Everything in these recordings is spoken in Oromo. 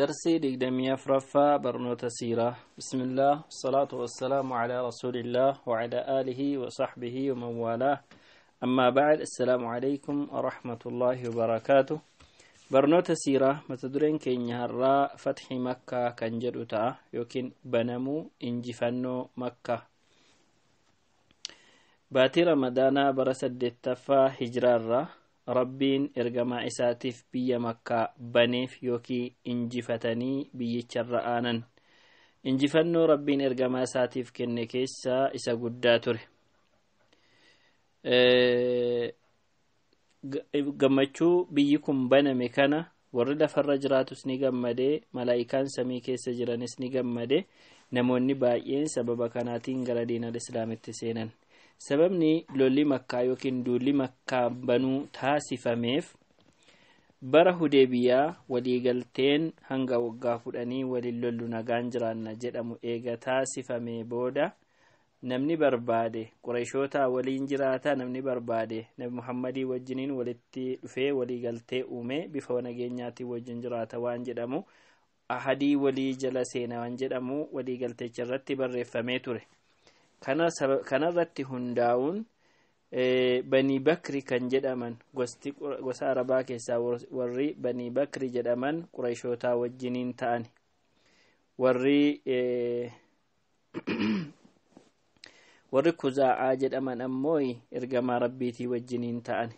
درسي دقدمي فرفا برنوت سيرة بسم الله والصلاة والسلام على رسول الله وعلى آله وصحبه ومن والاه أما بعد السلام عليكم ورحمة الله وبركاته برنوت سيرة متدرين كي يهرى فتح مكة كان جدوتا يوكين بنمو إنجفنو مكة باتي رمضان برسد التفا هجرار rabbiin ergamaa isaatiif biyya makkaa baneef yookiin injifatanii biyyicharra aanan injifannoo rabbiin ergamaa isaatiif kenne keessaa isa guddaa ture gammachuu biyyi kun baname kana warri lafarra jiraatus ni gammadee malaa'ikaan samii keessa jiranis ni gammadee namoonni baay'een sababa kanaatiin gara diinal islaamitti seenan sababni lolli makkaa yookiin duulli makkaa banuu taasifameef bara hudeebiyyaa waliigalteen hanga waggaa fudhanii waliin lollu nagaan jiraanna jedhamu eega taasifamee booda namni barbaade qoreeshoota waliin jiraata namni barbaade nabi muhammadii wajjiniin walitti dhufee waliigaltee uume bifa nageenyaatiin wajjin jiraata waan jedhamu ahadii walii jala seenaa waan jedhamu waliigalteecha irratti barreeffamee ture. kanarratti hundaa'uun eh, banii bakri kan jedhaman gosa arabaa keessaa warri banii bakri jedhaman qurayshootaa wajjiniin ta'an warri eh, kuzaa'aa jedhaman ammoo ergamaa rabbiitii wajjiniin ta'an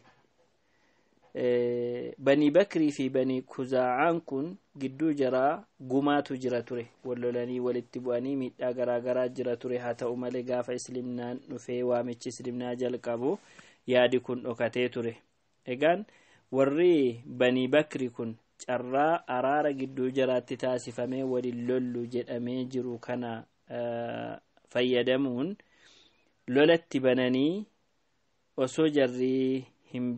banii bakrii fi banii kuzaa'aan kun gidduu jaraa gumaatu jira ture wallolanii walitti bu'anii miidhaa garaagaraa jira ture haa ta'u malee gaafa islimnaan dhufee waamichi islimnaa jalqabu yaadi kun dhokatee ture egaan warri banii bakri kun carraa araara gidduu jaraatti taasifamee waliin lollu jedhamee jiru kana fayyadamuun lolatti bananii osoo jarrii hin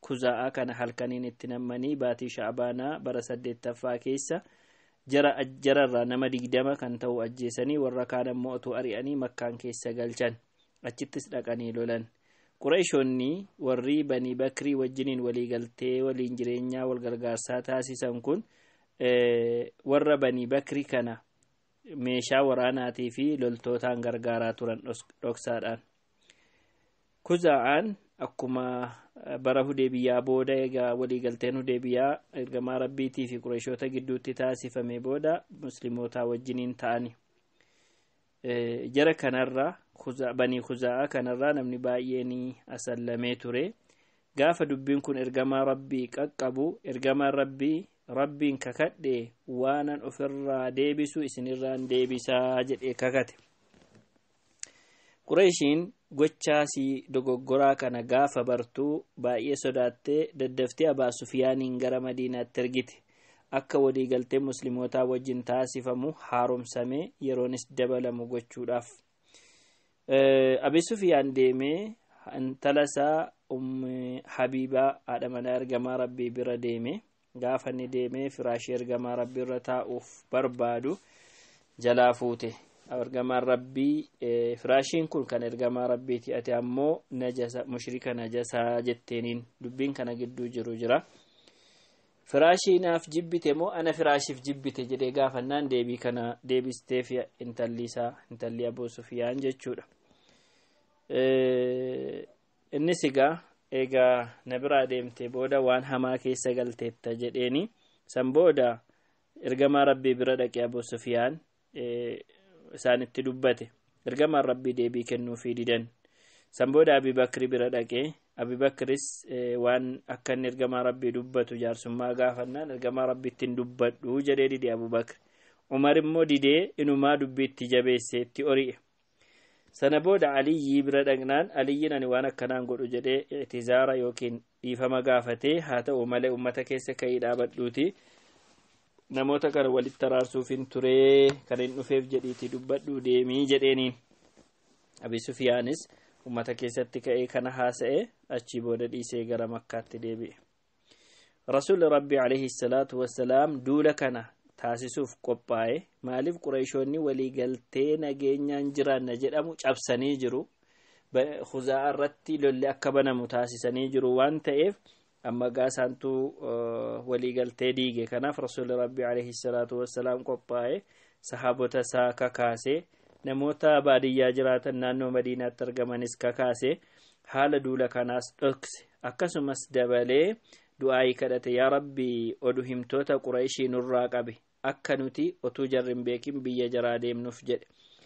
kuza'aa kana halkaniin itti nammanii baatii shaabaanaa bara saddeettaffaa keessa jararraa nama digdama kan ta'u ajjeesanii warra kaan ammoo otoo ari'anii makkaan keessa galchan achittis dhaqanii lolan qurayshoonni warri banii bakrii wajjiniin waliigaltee waliin jireenyaa walgargaarsaa taasisan kun warra banii bakrii kana meeshaa waraanaatii fi loltootaan gargaaraa turan dhoksaadhaan kuzaa'aan akkuma bara hudee biyyaa booda egaa waliigalteen hudee biyyaa ergamaa rabbiitii fi qureeshoota gidduutti taasifame booda muslimootaa wajjiniin ta'ani e, jara kanarraa banii kuzaa'a kanarraa namni baay'een asallamee ture gaafa dubbiin kun ergamaa rabbii qaqqabu ergamaan rabbii rabbiin kakadhe waanan ofirraa deebisu isinirraan deebisaa jedhee kakate qureeshiin gochaa sii dogoggoraa kana gaafa bartuu baay'ee sodaattee daddaftee abaa sufiyaaniin gara madiinaatti ergite akka waliigaltee muslimootaa wajjin taasifamu haaromsamee yeroonis dabalamu gochuudhaaf abi sufiyaan deemee intala isaa habiibaa haadha ergamaa rabbii bira deeme gaafa inni deemee firaashii ergamaa rabbii irra taa'uuf barbaadu jalaa fuute ergamaan rabbii e, firaashiin kun kan ergamaa rabbii ti'ate ammoo najasa mushrika najasaa jetteeniin dubbiin kana gidduu jiru jira firaashiinaaf jibbite moo ana firaashiif jibbite jedhee gaafannaan deebii kana deebisteef intalli isaa intalli jechuudha e, innis egaa na biraa deemte booda waan hamaa keessa galteetta jedheeni san booda ergamaa rabbii bira dhaqee aboo sufiyaan e, isaanitti dubbate ergamaan rabbii deebii kennuufii didan san booda abibakri bira dhaqee abibakris e, waan akkan ergamaa rabbii dubbatu jaarsummaa gaafannaan ergamaa rabbiittiin dubbadhu jedhee didee abubakri umar immoo didee inumaa dubbiitti jabeesse itti ori'e sana booda aliyyii bira dhaqnaan aliyyiin ani waan akkanaan godhu jedhee ictizaara e, yookiin dhiifama gaafatee haa ta'u malee ummata keessa ka'ii dhaabadhuuti. namoota kan walitti araarsuufin turee kan hin dhufeef jedhiitti dubbadhu deemii jedheeniin abii sufiyaanis ummata keessatti ka'ee kana haasa'e achii booda dhiisee gara makkaatti deebi'e rasul rabbii alayhi duula kana taasisuuf qophaa'e maaliif qureeshoonni waliigaltee nageenyaan jiraanna jedhamu cabsanii jiru huzaa irratti lolle akka banamu taasisanii jiru waan ta'eef ammagaa isaantu eh, waliigaltee dhiige kanaaf rasuulli rabbii alayhi wasalaam wassalaam qophaa'e sahaabota isaa kakaase namoota baadiyyaa jiraatan naannoo madiinaatti argamanis kakaase haala duula kanaas dhokse akkasumas dabalee du'aayi kadhate yaa rabbii odu himtoota qura'ishii nurraa qabe akka nuti otuu jarrin beekin biyya jaraa deemnuuf jedhe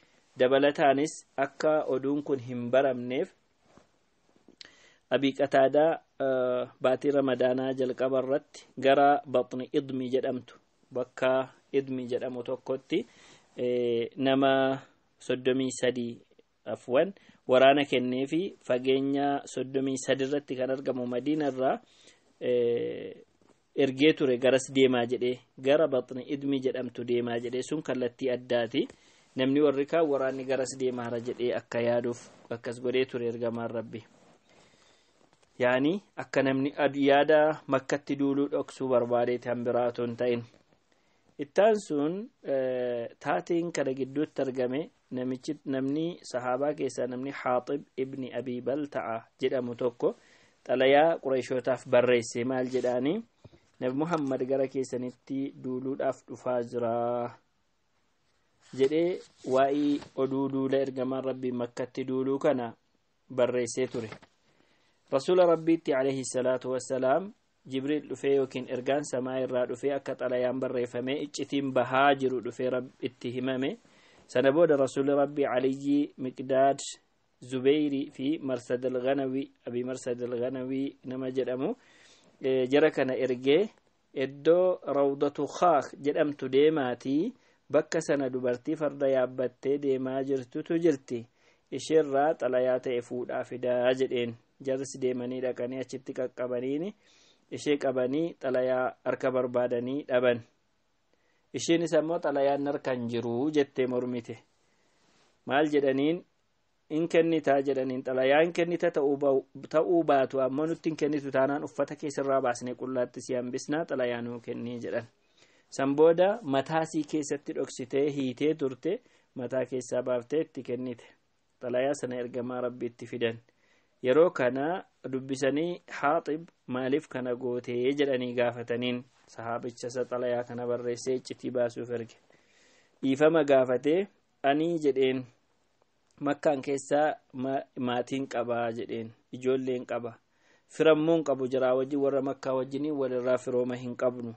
dabalataanis akka oduun kun hin baramneef habii qataadaa eh, baatii ramadaanaa jalqaba irratti gara baxni idmi jedhamtu bakka idmi jedhamu tokkotti eh, nama soddomii waraana kennee fi fageenya soddomii sadi irratti kan argamu madina irraa eh, ergee ture garas deemaa jedhee gara baxni idmi jedhamtu deemaa jedhee sun kallattii addaati. namni warri kaan waraanni garas deemaara jedhee akka yaaduuf akkas godhee ture ergamaan rabbi. yaani akka namni yaada makkatti duuluu dhoksuu barbaadeeti hanbiraa otoo ta'in ittaan sun eh, taatiin kana gidduutti argame namichi namni sahaabaa keessaa namni haaxib ibni abii balta'a jedhamu tokko xalayaa qureeshootaaf barreesse maal jedhaanii nabi muhammad gara keessanitti duuluudhaaf dhufaa jira jedhee waa'ii oduu duula ergamaan rabbii makkatti duuluu kana barreessee ture رسول ربيتي عليه الصلاة والسلام جبريل دفي يوكين إرغان سماء الرا دفي أكت على ينبر ريفمي اجتين بهاجر دفي رب اتهمامي سنبود رسول ربي علي مقداد زبيري في مرسد الغنوي أبي مرسد الغنوي نما جرأمو إيه، جركنا إرجيه iddoo rawdatu kaak jedhamtu deemaatii bakka sana dubartii farda yaabbattee deemaa jirtutu jirti isheerraa xalayaa ta'e fuudhaa fidaa jedheen jarris deemanii dhaqanii achitti qaqqabaniini ishee qabanii xalayaa harka barbaadanii dhaban isheenis ammoo xalayaan harkaan jiruu jettee mormite maal jedhaniin in kennitaa jedhaniin xalayaa in kennita ta'uu baatu ammoo nutti hin kennitu taanaan uffata keessarraa baasnee qullaatti si hambisnaa xalayaa nuu kennii jedhan san booda sii keessatti dhoksitee hiitee turte mataa keessaa baaftee itti kennite xalayaa sana ergamaa rabbiitti fidan yeroo kana dubbisanii haaxib maaliif kana gootee jedhanii gaafataniin sahaabicha isa kana barreessee iccitii baasuuf erge dhiifama gaafatee anii jedheen makkaan keessaa maatiin qabaa jedheen ijoolleen qaba firammuun qabu jiraa wajji warra makkaa wajjinii walirraa firooma hin qabnu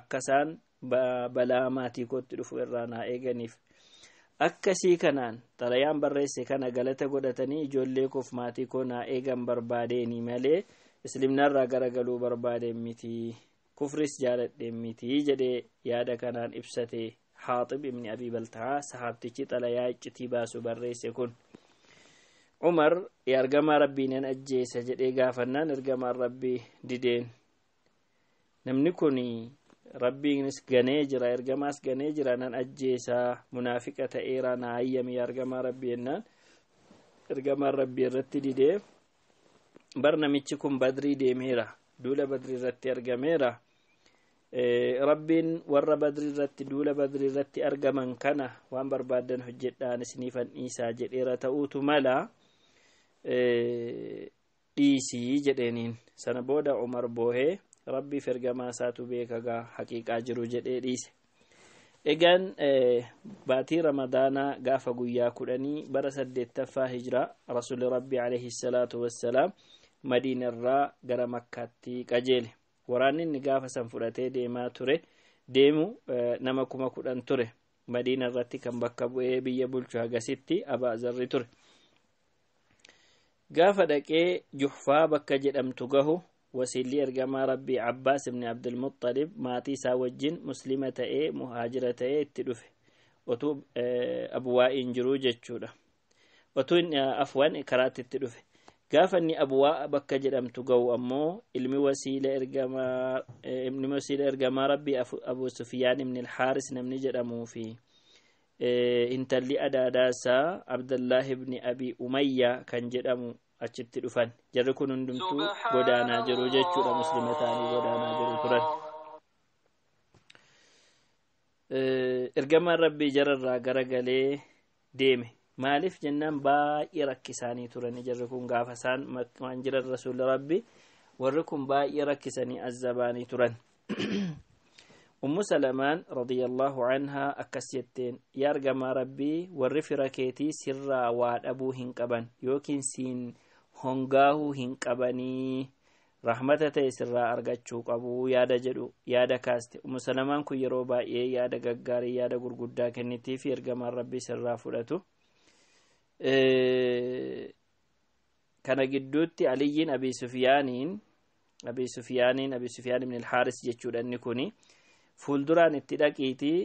akkasaan balaa maatii kootti dhufu irraa na eeganiif akkasii kanaan xalayaan barreesse kana galata godhatanii ijoollee koof maatii Konaa eegan barbaadeeni malee islimnaarraa garagaluu barbaadeen miti kufris jaaladheen miti jedhee yaada kanaan ibsate haaxib ibni abii Baltaa'a sahaabtichi xalayaa iccitii baasu barreesse kun umar argamaa rabbiinan ajjeesa jedhee gaafannaan ergamaan rabbii dideen namni kun rabbiinis ganee jira ergamaas ganee jira nan ajjeesaa munaafiqa ta'eera na hayyami ergamaa rabbii ennaan ergamaan rabbii irratti didee bar namichi kun badrii deemeera duula badrii irratti argameera rabbiin warra badrii irratti duula badrii irratti argaman kana waan barbaadan hojjedhaan isiniifan dhiisaa jedheera ta'uutu mala dhiisii jedheeniin sana booda umar boohee rabbiif ergamaa isaatu beekagaa haqiiqaa jiru jedhee dhiise egaan eh, baatii ramadaanaa gaafa guyyaa kudhanii bara saddeettaffaa hijiraa rasuli rabbi alayhi salaatu wassalaam madiinarraa gara makkaatti qajeele waraanni gaafa san fudhatee deemaa ture deemu eh, nama kuma kudhan ture madiina irratti kan bakka bu'ee biyya bulchu hagasitti abaazarri ture gaafa dhaqee juhfaa bakka jedhamtu gahu وسيلي ارجما ربي عباس بن عبد المطلب ماتي ساوجين مسلمة ايه مهاجرة ايه تدفه وتو أبواء انجرو جتشودا وتو أفوان كرات تدفه gaafanni abuwaa bakka jedhamtu ga'u ammoo ilmi wasiila ergamaa ilmi wasiila ergamaa rabbii abu sufiyaan ibn alxaaris namni jedhamuu fi intalli adaadaasaa abdallaahi ibni abii umayyaa kan jedhamu achitti dhufan jarri kun hundumtuu godaanaa jiru jechuudha muslima godaanaa jiru turan ergamaan rabbii jararraa garagalee deeme maaliif jennaan baay'ee rakkisaanii turanii jarri kun gaafa isaan waan jiran rasuulli rabbii warri kun baay'ee rakkisanii azzabaanii turan ummu salamaan radiyallahu anhaa akkas jetteen yaa argamaa rabbii warri fira keetii sirraa waa dhabuu hin qaban yookiin siin hongaahuu hin qabanii rahmata ta'e sirraa argachuu qabu yaada jedhu yaada kaaste musalamaan kun yeroo baay'ee yaada gaggaarii yaada gurguddaa kennitii fi ergamaan rabbii fudhatu kana gidduutti aliyyiin abii Sufiyaaniin abii Sufiyaaniin abii sufyaan ibn ilhaaris jechuudha inni kun fuulduraan itti dhaqiitii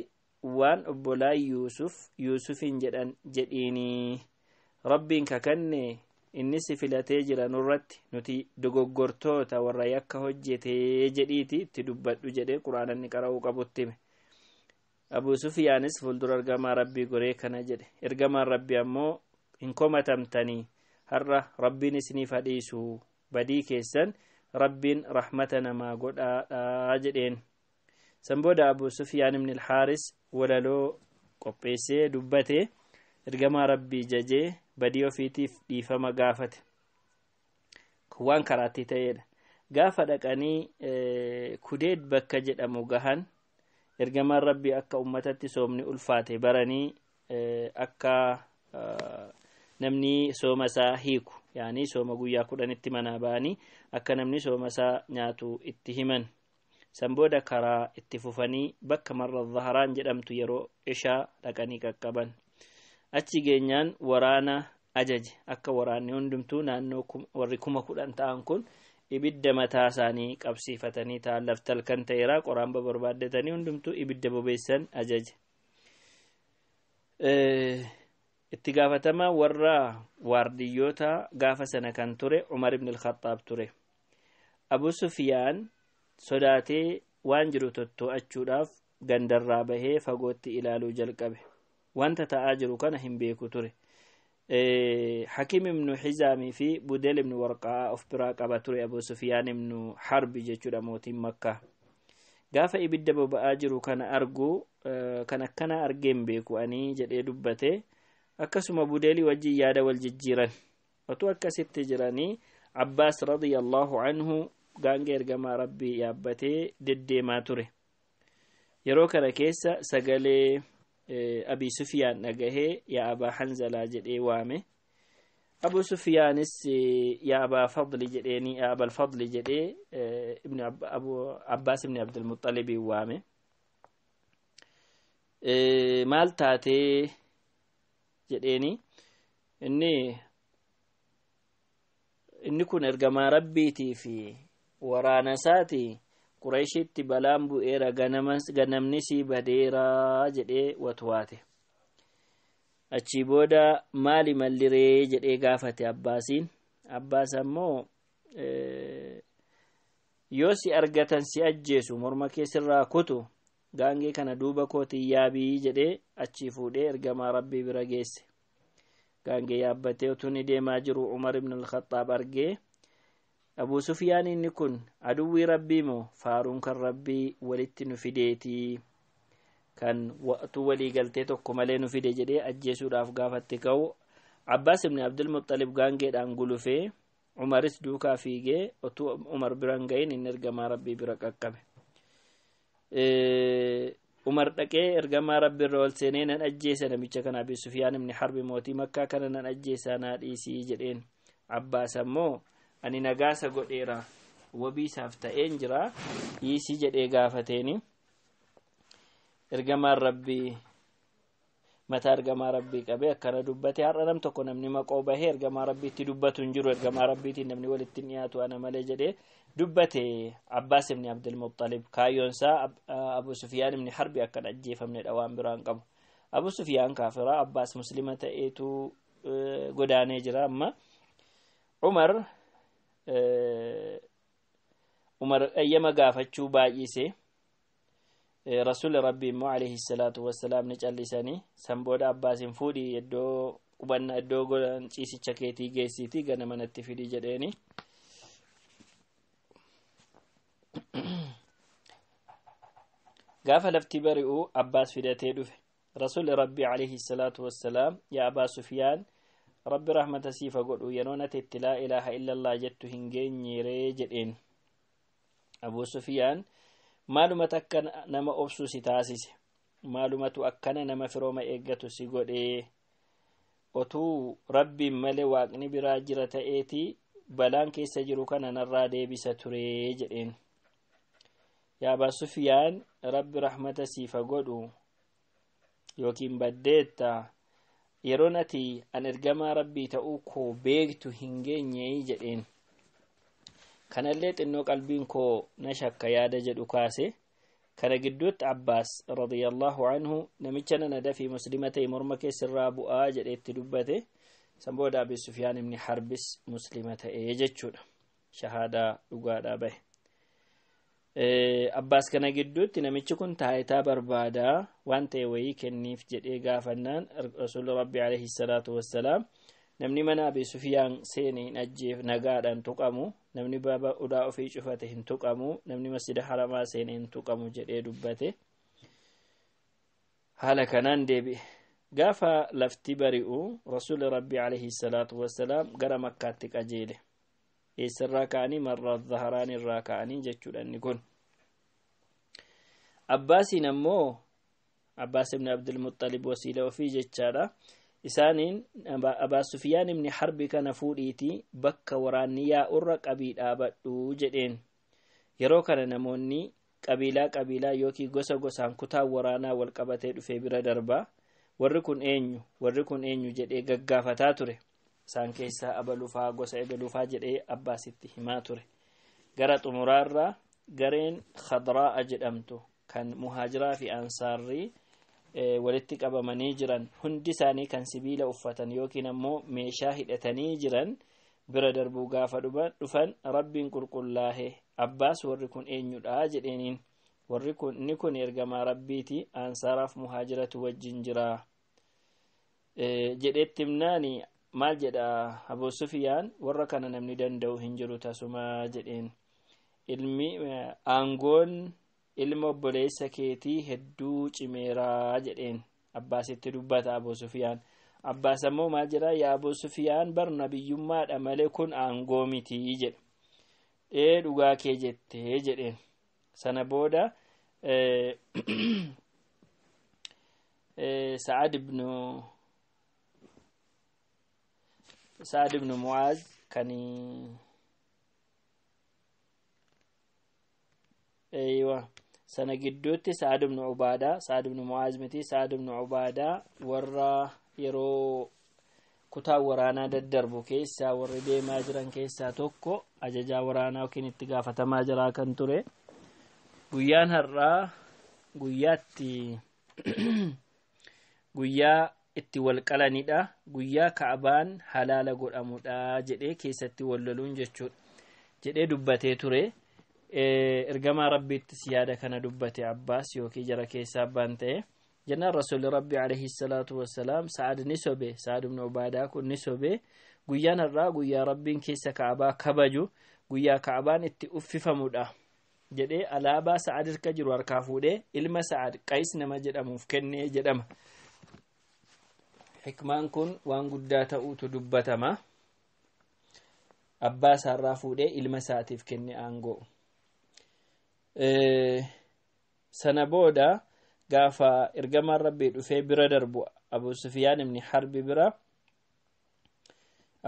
waan obbolaa yuusuf yuusufin jedhan jedhiinii rabbiin kakanne inni sifilatee filatee nuti dogoggortoota warra yakka hojjetee jedhiti itti dubbadhu jedhee quraanan inni qara'uu qabutti hime abu sufiyaanis fuuldura ergamaa rabbii goree kana jedhe ergamaan rabbii ammoo hin komatamtanii har'a rabbiin isinii fadhiisu badii keessan rabbiin rahmata namaa godhaadhaa jedheen san booda abu sufiyaan ilhaaris walaloo qopheessee dubbatee ergamaa rabbii jajee badii ofiitiif dhiifama gaafate waan karaatti ta'edha gaafa dhaqanii eh, kudeed bakka jedhamu gahan ergaman rabbii akka ummatatti soomni ulfaate baranii eh, akka eh, namni sooma isaa hiiku yaanii sooma guyyaa kudhanitti manaa ba'anii akka namni sooma isaa nyaatu itti himan san booda karaa itti fufanii bakka marra zaharaan jedhamtu yeroo ishaa dhaqanii qaqqaban achi geenyaan waraana ajaje akka waraanni hundumtuu naannoo warri kuma kudhan ta'an kun ibidda mataa isaanii qabsiifatanii ta'an laftalkan ta'eeraa qoraan barbaaddatanii hundumtuu ibidda bobeessan ajaje. itti gaafatamaa warra waardiyyoota gaafa sana kan ture umar ibn al ture abu sufiyaan sodaatee waan jiru totto'achuudhaaf gandarraa bahee fagootti ilaaluu jalqabe wanta ta'aa jiru kana hin beeku ture e, hakim ibnu xizaamii fi budeel ibnu warqaa of biraa qaba ture abu sufiyaan ibnu harbi jechuudha mootiin makkaa gaafa ibidda boba'aa jiru kana argu e, kan akkana arge beeku anii jedhee dubbate akkasuma budeelii wajjin yaada wal jijjiiran otu akkasitti jiranii abbaas radiyallahu anhu gaangee ergamaa rabbii yaabbatee deddeemaa ture yeroo kana keessa sagalee Eh, abii sufiyaan dhagahee yaa abaa hanzalaa jedhee waame abu sufiyaanis eh, yaa abaa fadli jedheeni yaa abal fadli jedhee eh, ibni abbaas ibni waame maal taatee jedheeni inni inni kun ergamaa rabbiitii fi waraana isaatii qureeshitti balaan bu'eera si badeeraa jedhee watwaate achii booda maali malliree jedhee gaafate abbaasiin abbaas ammoo eh, yoo si argatan si ajjeesu morma irraa kutu gaangee kana duuba kootiin yaabii jedhee achii fuudhee ergamaa rabbii bira geesse gaangee yaabbatee utuu ni deemaa jiru umar ibn al-khaxaab argee abu sufiyaan inni kun aduwwii rabbii moo faaruun kan rabbii walitti nu fideetii kan waqtuu walii tokko malee nu fide jedhee ajjeesuudhaaf gaafatti ka'u abbaas ibni abdulmuxalib gaangeedhaan gulufee umaris duukaa fiigee otuu umar biran gahin inni ergamaa rabbii bira qaqqabe umar dhaqee ergamaa rabbii irra ol nan ajjeesa namicha kana abi sufiyaan ibni harbi mootii makkaa kana nan ajjeesa naa dhiisii jedheen abbaas ammoo ani nagaasa godheera wabiisaaf ta'een jira hiisii jedhee gaafateeni ergamaan rabbii mataa ergamaa rabbii qabee akkana dubbate har'a nam tokko namni maqoo bahee ergamaa rabbiitti dubbatu hin jiru ergamaa rabbiitiin namni walitti dhiyaatu ana malee jedhee dubbate abbaas ibni abdilmuxalib kaayyoonsaa abu sufiyaan ibni harbi akkan ajjeefamnedha waan biraan qabu abu sufiyaan kaafira abbaas muslima ta'eetu godaanee jira amma umar umar ayyama gaafachuu baay'ise rasuula rabbi immoo alayhi salaatu wassalaam ni callisanii san booda abbaasiin fuudhii iddoo qubannaa iddoo godhan ciisicha keetii geessiiti gana manatti fidii jedheeni gaafa lafti bari'u abbaas fidatee dhufe rasuula rabbii alayhi salaatu wassalaam yaa abaa sufyaan rabbi rahmata siifa godhu yeroo nati itti laa ilaaha jettu hin geenyeree jedheen abu sufiyaan maalumatu akka nama obsu si taasise maalumatu akkana nama firooma eeggatu si godhee otuu rabbiin malee waaqni biraa jira ta'eeti balaan keessa jiru kana narraa deebisa turee jedheen yaa sufiyaan rabbi rahmata siifa godhu yookiin baddeetta yeroon ati an ergamaa rabbii ta'uu koo beektu hin jedheen kanallee xinnoo qalbiin koo na shakka yaada jedhu kaase kana gidduutti abbaas radiyallahu anhu namicha nan adafii muslima ta'e morma keessirraa bu'aa jedheetti dubbate san booda abi sufyaan ibni harbis muslima ta'e jechuudha shahaadaa dhugaadhaa bahe Eh, Abbaas kana gidduutti namichi kun taayitaa barbaadaa waan ta'e wayii kenniif jedhee gaafannaan rasuulli rabbi wassalaam namni mana abi sufiyaan seene hin ajjeef nagaadhaan tuqamu namni baba ulaa ofii cufate hin tuqamu namni masida haramaa seene hin tuqamu jedhee dubbate haala kanaan deebi'e gaafa lafti bari'u rasuulli rabbi wassalaam gara makkaatti qajeele. eessarraa ka'anii marraaf zaharaan irraa ka'anii jechuudha inni kun abbaasiin ammoo abbaas ibni abdulmuxalib wasiila ofii jechaadha isaaniin abaa ibni harbi kana fuudhiitii bakka waraanni yaa'urra qabii dhaabadhu jedheen yeroo kana namoonni qabiilaa qabiilaa yookiin gosa gosaan kutaa waraanaa wal qabatee dhufee bira darbaa warri kun eenyu warri kun eenyu jedhee gaggaafataa ture isaan keessaa abalufaa gosa ebalufaa jedhee abbaasitti himaa ture gara xumuraarraa gareen Khadra'a jedhamtu kan muhaajiraa fi e, walitti qabamanii jiran hundi isaanii kan sibiila uffatan yookiin ammoo meeshaa hidhatanii jiran bira darbuu gaafa dhufan rabbiin qulqullaahe. abbaas warri kun eenyudha jedheeniin warri kun inni kun ergamaa rabbiiti ansaaraaf muhaajiratu wajjin jira e, jedhetti himnaani maal jedha abu sufiyaan warra kana namni danda'u hin jiru tasuma jedheen ilmi aangoon eh, ilma obboleessa keetii hedduu cimeeraa jedheen abbaasitti dubbata abu sufiyaan abbaas ammoo maal jira yaa abu sufiyaan bar nabiyyummaadha malee kun aangoo mitii jedha dhugaa kee jettee jedheen sana booda eh, eh, sa'ad sa'ad ibn mu'aaz kan eeywa sana gidduutti sa'ad ibn ubaadaa sa'ad ibn mu'aaz miti sa'ad ibn ubaadaa warra yeroo kutaa waraanaa daddarbu keessaa warri deemaa jiran keessaa tokko ajajaa waraanaa yookiin itti gaafatamaa jiraa kan ture guyyaan har'aa guyyaatti guyyaa itti wal qalanidha guyyaa kaabaan halaala godhamudha jedhee keessatti walloluun jechuudha jedhee dubbatee ture e, ergamaa rabbiittis yaada kana dubbate abbaas yookiin jara keessaa abbaan ta'e jennaan rasuulli rabbi alayhi salaatu wassalaam sa'ad ni sobe sa'ad ibn ubaadaa kun ni sobe guyyaan har'aa guyyaa rabbiin keessa kaabaa kabaju guyyaa kaabaan itti uffifamudha jedhee alaabaa sa'ad irka jiru harkaa fuudhee ilma sa'ad qais nama jedhamuuf kennee jedhama. xikmaan kun waan guddaa ta'uutu dubbatama abbaa isaarraa fuudhee ilma isaatiif kenne aangoo sana booda gaafa ergamaan rabbii dhufee bira darbu abu sufiyaan imni harbi bira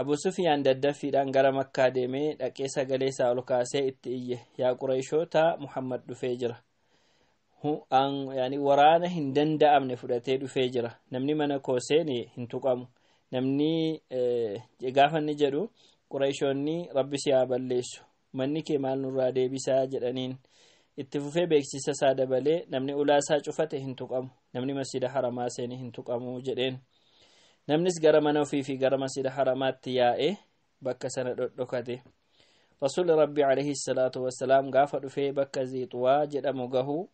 abu sufiyaan daddaffiidhaan gara makkaa deemee dhaqee sagalee isaa ol kaasee itti iyye yaa qurayshoota muhammad dhufee jira waraana hin danda'amne fudhatee dhufee jira namni mana kooseen hin tuqamu namni eh, gaafa inni jedhu quraashoonni rabbi siyaa balleessu manni kee maal nurraa deebisaa jedhaniin itti fufee beeksisa isaa dabalee namni ulaasaa cufate hin tuqamu namni masjida haramaa seenee hin tuqamu jedheen namnis gara mana ofii fi gara masjida haramaatti yaa'e bakka sana dhodhokate. rasuulli rabbi alayhi salaatu wasalaam gaafa dhufee bakka ziixuwaa jedhamu gahuu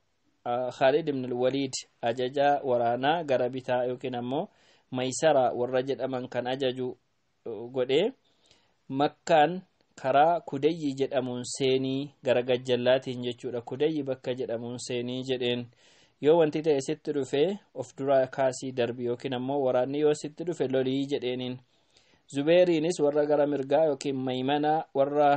khaalid ibn waliid ajaja waraanaa gara bitaa yookiin ammoo maysara warra jedhaman kan ajaju godhe makkaan karaa kudayyii jedhamuun seenii gara gajjallaatiin jechuudha kudayyii bakka jedhamuun seenii jedheen yoo wanti ta'e sitti dhufee of duraa kaasii darbi yookiin ammoo waraanni yoo sitti dhufe lolii jedheeniin zubeeriinis warra gara mirgaa yookiin maymana warra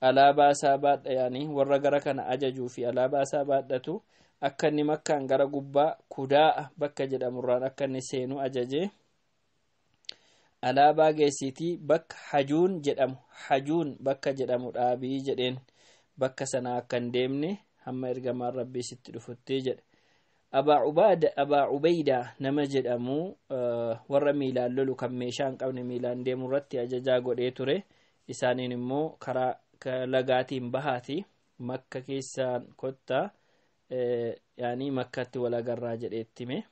alaabaa isaa baadha yaanii warra gara kana ajajuu fi alaabaa isaa baadhatu akka inni makkaan gara gubbaa kudaa bakka jedhamurraan akka inni seenu ajaje alaabaa geessitii bakka hajuun jedhamu hajuun bakka jedhamu dhaabii jedheen bakka sanaa akkan deemne hamma ergamaan rabbii sitti dhufutti jedhe abaa ubaydaa nama jedhamu eh, warra miilaan lolu kan meeshaan qabne miilaan deemurratti ajajaa godhee ture isaaniin immoo karaa lagaatiin bahaati makka keessaa kottaa eh, yaanii makkatti walagarraa jedheettime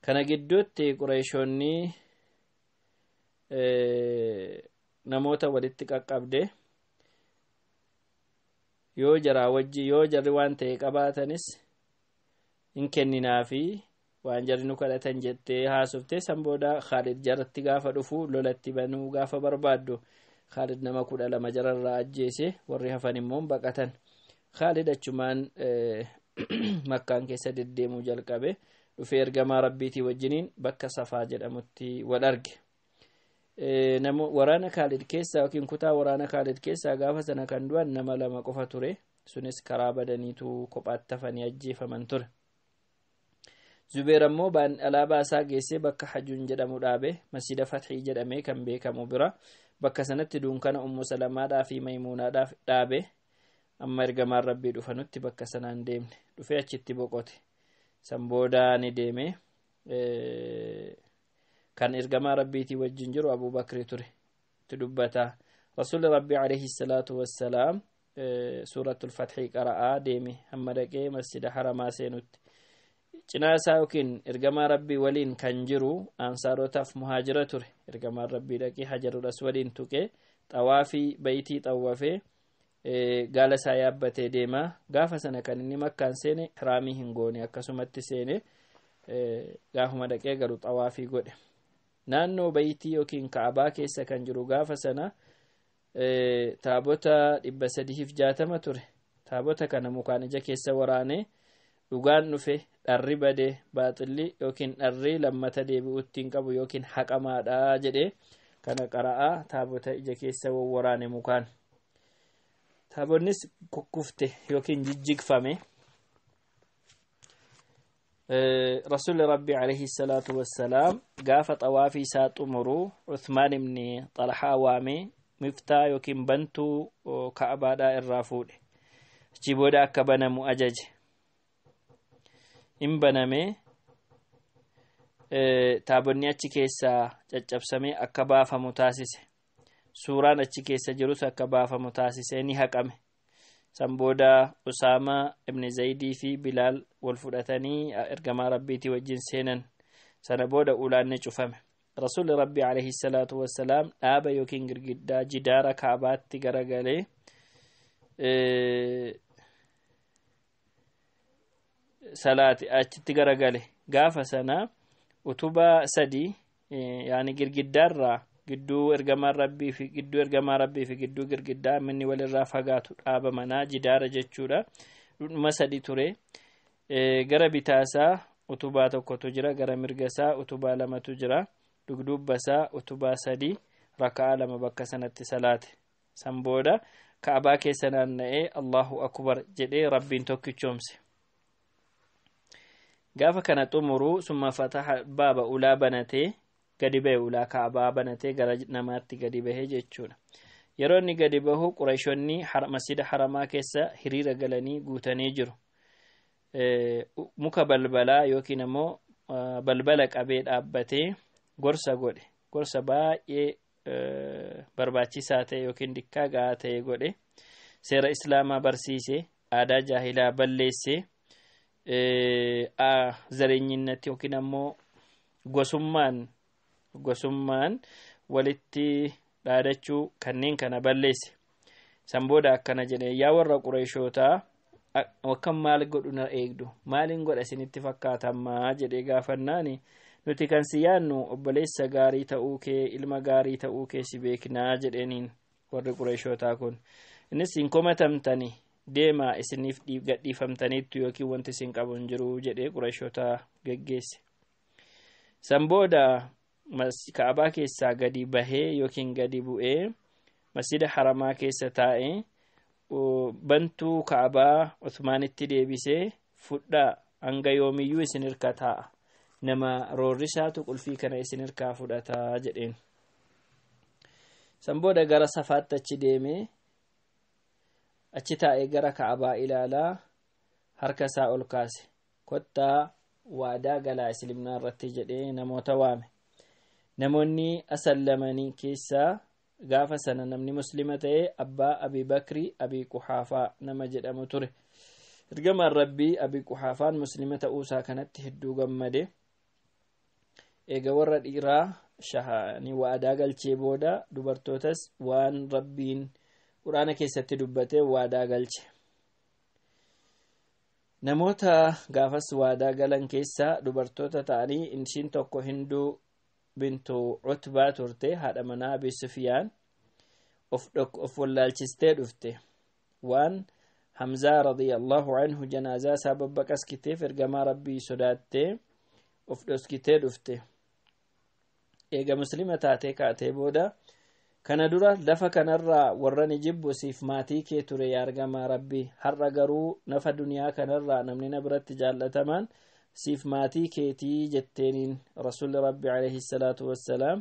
kana gidduutti qureeshoonni eh, namoota walitti qaqqabde yoo jaraa wajji yoo jarri waan ta'e qabaatanis hin kenninaafi waan jarri nu kadhatan jettee haasofte san booda khaalid jaratti gaafa dhufu lolatti banuu gaafa barbaaddu Khaalid nama kudha lama jararraa ajjeese warri hafan immoo baqatan. Khaalid achumaan eh, makkaan keessa deddeemuu jalqabe dhufee ergamaa rabbiitii wajjiniin bakka safaa jedhamutti wal arge. Eh, waraana Khaalid kutaa waraana Khaalid keessaa gaafa sana kan du'an nama lama qofa ture. Sunis karaa badaniitu kophaatti hafanii ajjeefaman ture. Zubeer ammoo alaabaa isaa bakka hajuun jedhamu dhaabe masiida fatxii jedhamee kan beekamu bira bakka sanatti dunkana ummu salamaadhaa fi dhaabe amma ergamaan rabbii dhufanutti bakka sanaan deemne dhufee achitti boqote san booda ni deeme kan ergamaa rabbiitii wajjin jiru abubakri ture itti dubbataa rasuli rabbii alayhi salaatu wassalaam suuratul qara'aa deeme amma dhaqee masjida haramaa seenutti cinaasaa yookiin ergamaa rabbii waliin kan jiru ansaarotaaf muhaajira ture ergamaa rabbii dhaqee hajarudhas waliin tuqee xawaafii bayitii xawwafee gaala isaa yaabbatee deemaa gaafa sana kan inni makkaan seene hiraamii hin goone akkasumatti seene gaafuma dhaqee galu xawaafii godhe naannoo bayitii yookiin kaabaa keessa kan jiru gaafa sana taabota dhibba sadiif jaatama ture taabota kana mukaan ija keessa waraane dhugaan dhufe dharri bade baaxilli yookiin dharri lammata deebi'utti hin qabu yookiin haqamaadha jedhe kana qara'a taabota ija keessa wawwaraane mukaan taabonnis kukkufte yookiin jijjigfame rasuli rabbii alayhi gaafa xawaafi isaa xumuru uthmaan ibni waame waamee miftaa yookiin bantuu ka'abaadhaa irraa fuudhe achi booda akka banamu ajaje hin banamee taabonni achi keessaa caccabsamee akka baafamu taasise suuraan achi keessa jirus akka baafamu taasise ni haqame san booda usaamaa ibni zayidii fi bilaal wal fudhatanii ergamaa rabbiiti wajjin seenan sana booda ulaanne ni cufame rasuulli rabbii alayhi salaatu wassalaam dhaaba yookiin girgiddaa jidaara kaabaatti garagalee salaati achitti garagale gaafa sanaa utubaa sadii eh, yaani girgiddaarraa gidduu ergamaan rabbii fi gidduu ergamaa rabbii gidduu girgiddaa minni walirraa fagaatu dhaaba jidaara jechuudha dhudhuma sadi ture eh, gara bitaasaa utubaa tokkotu jira gara mirgasaa utubaa lamatu jira dugdubbasaa utubaa sadii raka'aa lama bakka sanatti salaate san booda ka'abaa keessa naanna'ee allahu akbar jedhee rabbiin tokkichoomse. gaafa kana xumuruu summa baaba ulaa banatee gadi bahe ulaa kaabaa banatee gara namaatti gadi bahee jechuudha yeroo inni gadi bahu qurayshonni masida haramaa keessa hiriira galanii guutanii jiru muka balbalaa yookiin ammoo balbala qabee dhaabbatee gorsa godhe gorsa baay'ee barbaachisaa ta'e yookiin dikkaa ta'e godhe seera islaamaa barsiise aadaa jaahilaa balleessee zareenyinnatti yookiin ammoo gosummaan gosummaan walitti dhaadachuu kanneen kana balleesse san booda akkana jedhe yaa warra qureeshootaa akkan maal godhu na eegdu maaliin godha isinitti fakkaatamaa jedhee gaafannaani nuti kan si yaannu obboleessa gaarii ta'uu kee ilma gaarii ta'uu kee si beeknaa jedheniin warri qureeshootaa kun innis hin komatamtani deema isiniif gadhiifamtaniittu yookiin wanti isin qabu jiru jedhee qurashoota geggeesse san booda kaabaa keessaa gadi bahee yookiin gadi bu'ee masida haramaa keessa taa'ee bantuu kaabaa usmaanitti deebisee fudhaa hanga yoomiyyuu isin hirka ta'a nama roorrisaatu qulfii kana isin hirkaa fudhataa jedheen san booda gara safaatti achi deemee achi taa'ee gara kaabaa ilaalaa harka isaa ol kaase kottaa waadaa galaa islimnaa irratti jedhee namoota waame namoonni asal lamanii keessaa gaafa sana namni muslima ta'e abbaa abii bakrii abii quhaafaa nama jedhamu ture ergamaan rabbii abii quhaafaan muslima isaa kanatti hedduu gammade eega warra dhiiraa shahanii waadaa galchee booda dubartootas waan rabbiin quraana keessatti dubbatee waadaa galche namoota gaafas waadaa galan keessaa dubartoota ta'anii ishiin tokko hinduu bintu cutbaa turte haadha manaa abi sufiyaan of wallaalchistee dhufte waan hamzaa radiallahu anhu janaazaa isaa babbaqaskiteef ergamaa rabbii sodaattee of dhoskitee dhufte eega muslima taatee kaatee booda kana dura lafa kanarraa warran jibbu siif maatii kee ture argamaa rabbii har'a garuu nafa duniyaa kanarraa namni na biratti jaallatamaan siif maatii keetii jetteeniin rasuulli rabbi alayhi salaatu wassalaam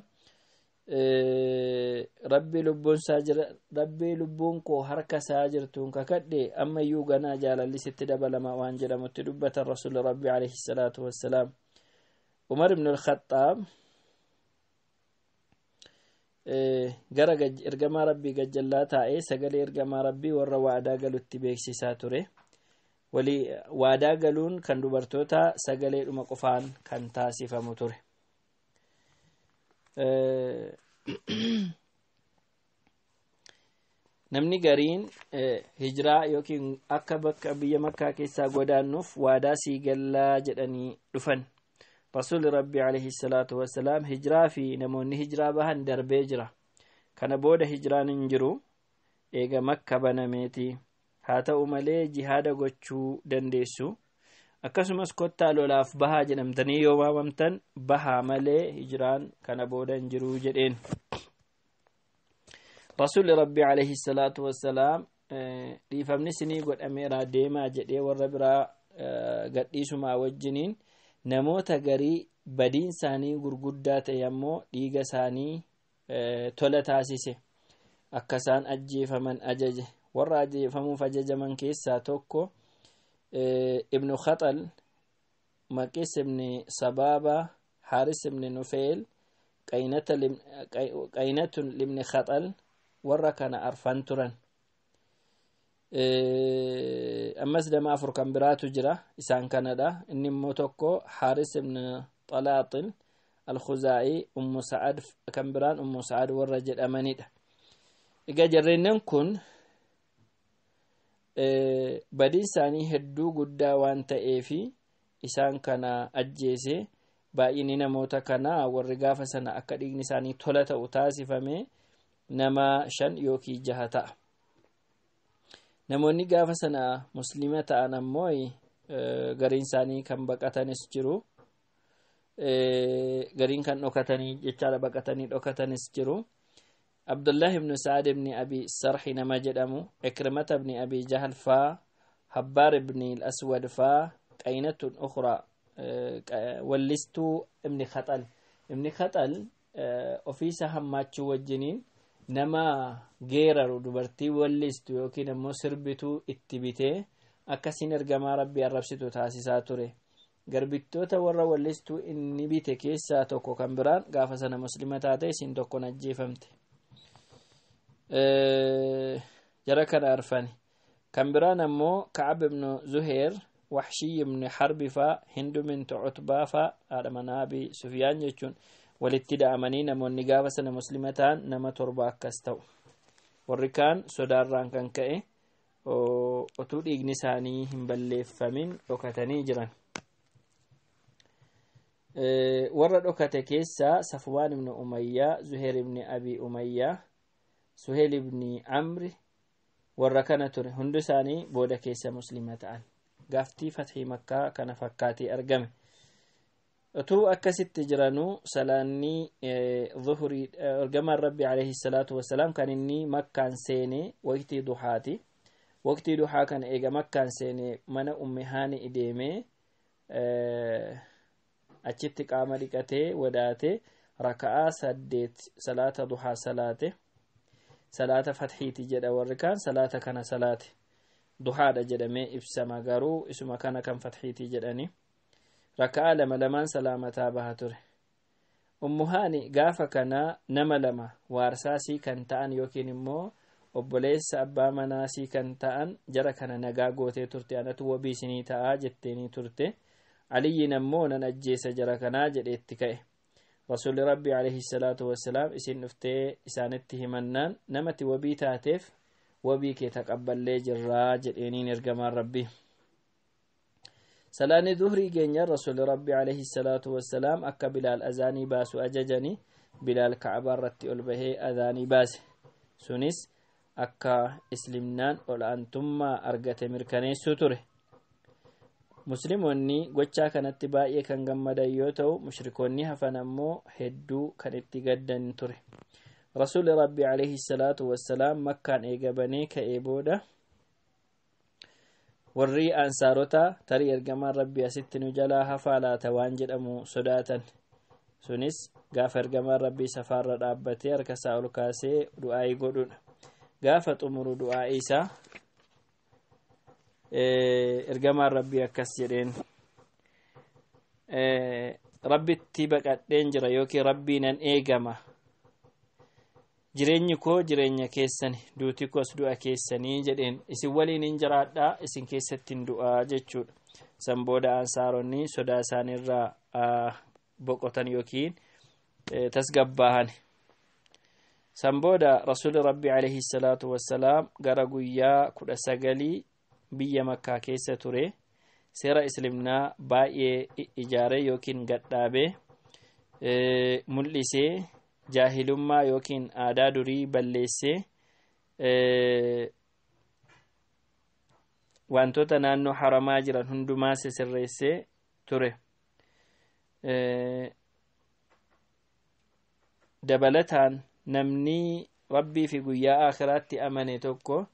rabbii lubbuun koo harka isaa jirtuun kakadhe ammayyuu ganaa jaalallisitti dabalama waan jedhamutti dubbatan rasuulli rabbi alayhi salaatu wassalaam umar ibn al-khaxaab gara ergamaa rabbii gajjallaa taa'ee sagalee ergamaa rabbii warra waadaa galutti beeksisaa ture waadaa galuun kan dubartoota sagalee dhuma qofaan kan taasifamu ture namni gariin hijiraa yookiin akka bakka biyya makkaa keessaa godaannuuf waadaa sii gallaa jedhanii dhufan rasuulli rabbii alayhi salaatu wassalaam hijiraa fi namoonni hijiraa bahan darbee jira kana booda hijiraan hin jiru eega makka banameeti haa ta'u malee jihaada gochuu dandeessu akkasumas kottaa lolaaf bahaa jedhamtanii yoo waamamtan bahaa malee hijiraan kana booda hin jiruu jedheen rasuulli rabbii alayhi salaatu wassalaam eh, dhiifamni sinii godhameera deemaa jedhee warra biraa eh, gadhiisumaa wajjiniin namoota garii badiin isaanii gurguddaa ta'e ammoo dhiiga isaanii eh, tola taasise akka ajjeefaman ajaje warra ajjeefamuuf ajajaman keessaa tokko eh, ibnu khaxal maqis ibni sabaabaa haris ibni nufeel qaynatun libni khaxal warra kana arfan turan ammas nama afur kan biraatu jira isaan kanadha inni tokko haris ibn xalaaxin alkhuzaa'ii ummu sa'ad kan biraan ummu sa'ad warra jedhamanidha egaa jarreennan kun badiin isaanii hedduu guddaa waan ta'eefi isaan kana ajjeese baay'inni namoota kanaa warri gaafa sana akka dhigni isaanii tola ta'u taasifame nama shan yookiin jaha ta'a namoonni gaafa sana musliima ta'an ammoo e, gariin isaanii kan baqatanis jiru e, gariin kan dhokatanii jechaadha baqatanii dhokatanis jiru abdullahi ibnu sa'ad ibni abi sarhi nama jedhamu ikrimata ibni abi jahal faa habbaar ibni aswad faa qaynatun ukraa e, wallistuu ibni khaxal ibni khaxal ofiisa hammaachuu wajjiniin nama geeraru dubartii wallistu yookiin ammoo sirbituu itti bitee akkasiin ergamaa rabbii arrabsitu taasisaa ture garbittoota warra walistu inni bite keessaa tokko kan biraan gaafa sana muslima taate isiin tokkoon ajjeefamte jara kana arfan kan biraan ammoo ka'ab ibnu zuheer waxshii ibnu harbi faa hindu bintu cutbaa faa jechuun walitti da'amanii namoonni gaafa sana muslima ta'an nama torba akkas ta'u warri kaan sodaarraan kan ka'e otuu dhiigni isaanii hin balleeffamin dhokatanii jiran e, warra dhokate keessaa safwaan ibni umayyaa zuheer ibni abii umayyaa suheel ibni amri warra kana ture hundisaanii isaanii booda keessa muslima ta'an gaaftii fathii makkaa kana fakkaatee argame utuu akkasitti jiranuu salaannii eh, zuhurii eh, ergamaan rabbi alayhi salaatu kan inni makkaan seenee waqtii duhaati waqtii duhaa kan eega makkaan seenee mana ummihaani ideeme eh, achitti qaama dhiqatee wadaate raka'aa saddeet salaata duhaa salaate salaata fatxiiti jedha warri kan salaata kana salaate duhaadha jedhamee ibsama garuu isuma kana kan fatxiitii jedhani raka'aa lama lamaan salaamataa baha ture ummuhaani gaafa kanaa nama lama waarsaasii kan ta'an yookiin immoo obboleessa abbaa manaasii kan ta'an jara kana nagaa gootee turte anatu wabii isinii ta'aa jetteenii turte aliyyiin ammoo nan ajjeessa jara kanaa jedhetti ka'e rasuulli rabbii alayhi wassalaam isin dhuftee isaanitti himannaan namatti wabii taateef wabii kee qaballee jirraa jedheeniin ergamaan rabbii salaanii duhrii geenya rasuulli rabbii alayhi salaatu wassalaam akka bilaal azaanii baasu ajajanii bilaal kacbaa irratti ol bahee azaanii baase sunis akka islimnaan aantummaa argate mirkaneessuu ture musliimoonni gochaa kanatti baay'ee kan gammadan yoo ta'u mushrikoonni hafan ammoo hedduu kan itti gaddan ture rasuulli rabbii salaatu wassalaam makkaan eegabanii ka'ee booda warri ansaarota tarii ergamaan rabbii asitti nu jalaa hafaa waan jedhamu sodaatan sunis gaafa ergamaan rabbii safaarra dhaabbatee harka isaa ol kaasee du'aa'ii godhudha gaafa xumuru du'aa'ii isaa ergamaan rabbii akkas jedheen rabbitti baqadheen jira yookiin rabbii nan eegama jireenyi koo jireenya keessani duuti koos du'a keessanii jedheen isin waliin hin jiraadhaa isin keessatti hin du'aa jechuudha san booda ansaaronni sodaa isaaniirraa boqotan yookiin tasgabbaahan san booda rasuuli rabbi alayhi salaatu wassalaam gara guyyaa kudha sagalii biyya makkaa keessa ture seera islimnaa baay'ee ijaaree yookiin gadhaabee mul'isee jaahilummaa yookiin aadaa durii balleessee wantoota naannoo haramaa jiran hundumaa sirreesse ture. dabalataan namni rabbii fi guyyaa akhiraatti amane tokko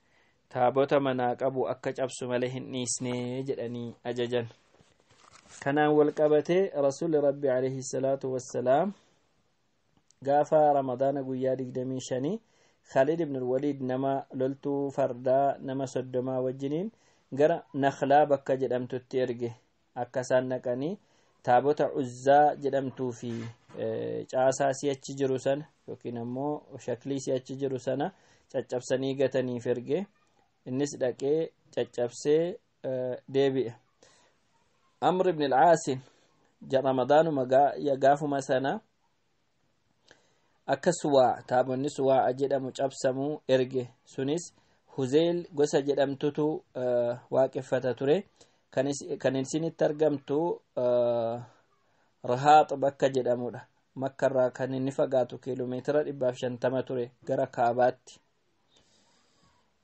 taabota manaa qabu akka cabsu malee hin dhiisne jedhanii ajajan kanaan wal qabatee rasuulli rabbi alayhi wassalaam gaafa ramadaana guyyaa 25 khaalid ibn waliid nama loltuu fardaa nama soddomaa wajjiniin gara Nakhlaa bakka jedhamtutti erge akka isaan naqanii taabota uzzaa jedhamtuufi fi e, caasaa si'achi jiru sana yookiin ammoo shaklii si'achi jiru sana caccabsanii gataniif erge innis dhaqee caccabsee e, deebi'e amr ibn alcaasin ramadaanuma gaafuma sana akka suwaa taabonni suwaa jedhamu cabsamuu erge sunis huzeel gosa jedhamtutu eh, waaqeffata ture kan isinitti argamtu eh, rahaax bakka jedhamudha makkarraa kan inni fagaatu kiiloomeetira dhibbaaf ture gara kaabaatti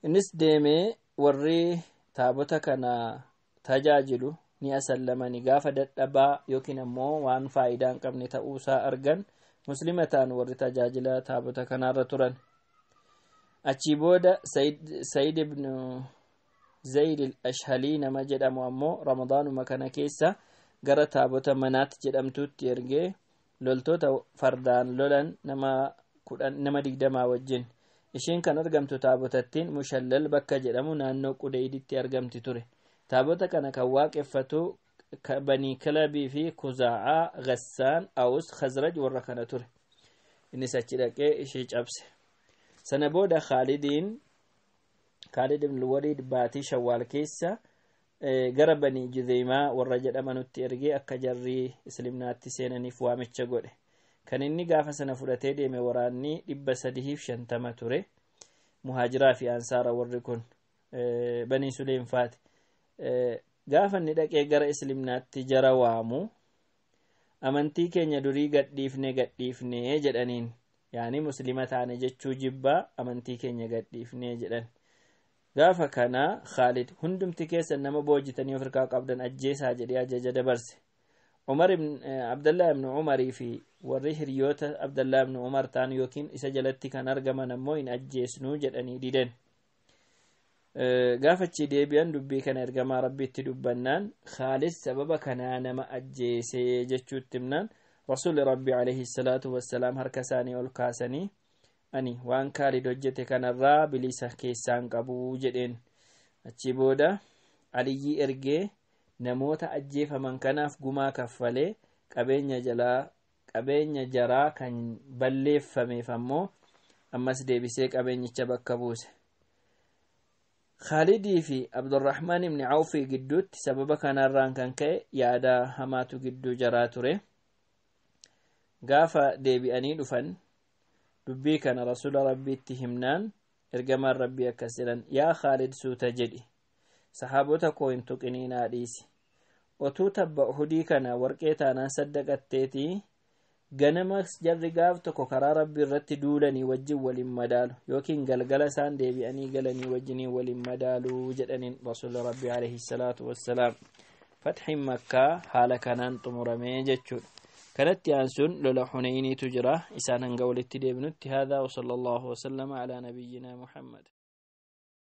innis deemee warri taabota kana tajaajilu ni asallamani gaafa dadhabaa yookiin ammoo waan faayidaa hin qabne ta'uusaa argan muslimataan warri tajaajila taabota kanarra turan achii booda sayid ibnu zayd al-ashhalii nama jedhamu ammoo ramadaanuma kana keessa gara taabota manaatti jedhamtutti ergee loltoota fardaan lolan nama nama digdamaa wajjin ishiin kan argamtu taabotattiin mushallal bakka jedhamu naannoo qudeyditti argamti ture taabota kana kan waaqeffatu banii kilabii fi kuzaa'aa Gasaan awus khazraj warra kana ture innis achi dhaqee ishee cabse sana booda kaalidiin khaalid baatii shawaal keessa gara banii judeymaa warra jedhamanutti ergee akka jarri islimnaatti seenaniif waamicha godhe kan inni gaafa sana fudhatee deeme waraanni dhibba sadiif shantama ture muhaajiraa fi ansaara warri kun banii suleenfaati gaafa inni dhaqee gara islimnaatti jara waamu amantii keenya durii gadhiifne gadhiifne jedhaniin yaani muslima taane jechuu jibbaa amantii keenya gadhiifne gaafa kana khaalid hundumti keessan nama boojitanii ofirkaa qabdan ajjeesaa jedhee ajaja dabarse umar eh, abdallaa ibnu umarii fi warri hiriyoota abdallaa ibnu umar taan yookiin isa jalatti kan argaman ammoo hin ajjeesnu jedhanii didan gaafa achi deebi'an dubbii kana ergamaa rabbitti dubbannaan haalis sababa kanaa nama ajjeesee jechuutti himnaan rasuulli rabbii alayhi salaatu wassalaam harka isaanii ol kaasanii ani waan kaalid hojjete kanarraa bilisa keessaan qabu jedheen achi booda aliyii ergee namoota ajjeefaman kanaaf gumaa kaffalee qabeenya jaraa kan balleeffameef ammoo ammas deebisee qabeenyicha bakka buuse khaalidii fi abdurrahmaan ibni cawfii gidduutti sababa kanarraan kan ka'e yaada hamaatu gidduu jaraa ture gaafa deebi'anii dhufan dubbii kana rasula rabbiitti himnaan ergamaan rabbii akkas jedhan yaa khaalid suuta jedhi sahaabota koo hin tuqiniinaa dhiisi otuu tabba hudii kana warqee taanaan saddaqatteetii ganamas jarri gaaf tokko karaa rabbi irratti duulanii wajjin waliin madaalu yookiin galgala isaan deebi'anii galanii wajjinii waliin madaaluu jedhaniin rasuulli rabbi alayhi salaatu wassalaam fatxiin makkaa haala kanaan xumuramee jechuudha kanatti aansuun lola huneyniitu jira isaan hanga walitti deebinutti haadaa wasala allahu wasalama calaa nabiyyinaa muhammad